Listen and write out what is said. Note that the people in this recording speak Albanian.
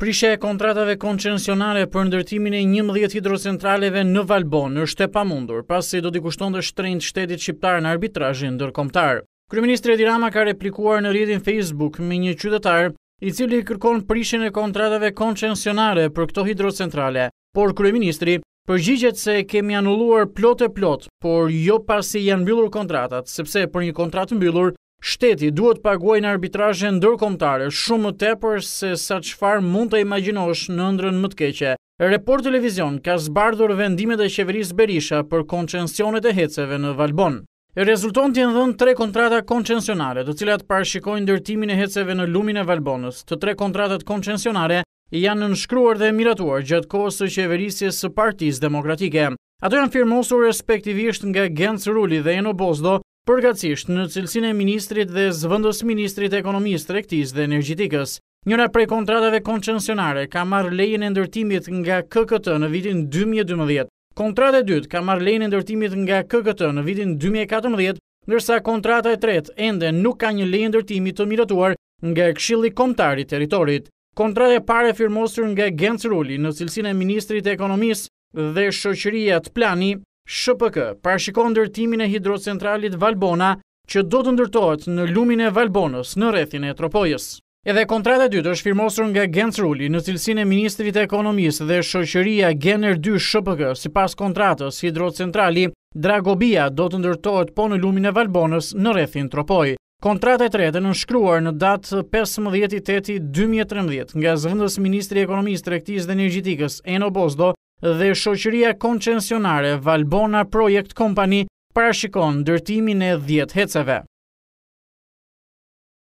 Prishe e kontratave koncensionare për ndërtimin e 11 hidrocentraleve në Valbon është e pamundur, pasi do t'i kushton dhe shtrejnë shtetit shqiptar në arbitrajin dërkomtar. Kryministri Edi ka replikuar në rritin Facebook me një qytetar i cili kërkon prishin e kontratave koncensionare për këto hidrocentrale, por Kryministri përgjigjet se kemi anulluar plot e plot, por jo pasi janë mbyllur kontratat, sepse për një kontrat mbyllur Shteti duhet të paguajë në arbitrazhe shumë më tepër se sa çfarë mund të imagjinosh në ëndrrën më të keqe. Report Televizion ka zbardhur vendimet e qeverisë Berisha për koncesionet e heceve në Valbon. Rezulton të ndhën tre kontrata koncensionare të cilat parashikojnë ndërtimin e heceve në lumin e Valbonës. Të tre kontratat koncesionare janë nënshkruar dhe miratuar gjatë kohës së qeverisë së Partisë Demokratike. Ato janë firmosur respektivisht nga Genc Ruli dhe Eno Bozdo, përgatësisht në cilësin e ministrit dhe zvëndës ministrit ekonomisë të rektis dhe energjitikës. Njëra prej kontratave koncensionare ka marrë lejën e ndërtimit nga KKT në vitin 2012. Kontrate e dytë ka marrë lejën e ndërtimit nga KKT në vitin 2014, nërsa kontrata e tretë ende nuk ka një lejën e ndërtimit të miratuar nga kshilli komtari teritorit. Kontrate e pare firmosur nga Gens Rulli në cilësin e ministrit e ekonomisë dhe shoqëria të plani SHPK parashikon ndërtimin e hidrocentralit Valbona që do të ndërtohet në lumin e Valbonës në rrethin e Tropojës. Edhe kontrata dytë është firmosur nga Gens Ruli në cilësinë e Ministrit të Ekonomisë dhe Shoqëria Gener 2 SHPK. Sipas kontratës, hidrocentrali Dragobia do të ndërtohet po në lumin e Valbonës në rrethin Tropoj. Kontrata e tretë në shkruar në datë 15.8.2013 nga zëvëndës Ministri Ekonomisë, Trektis dhe Energjitikës, Eno Bozdo, dhe shoqëria koncensionare Valbona Project Company parashikon ndërtimin e 10 heceve.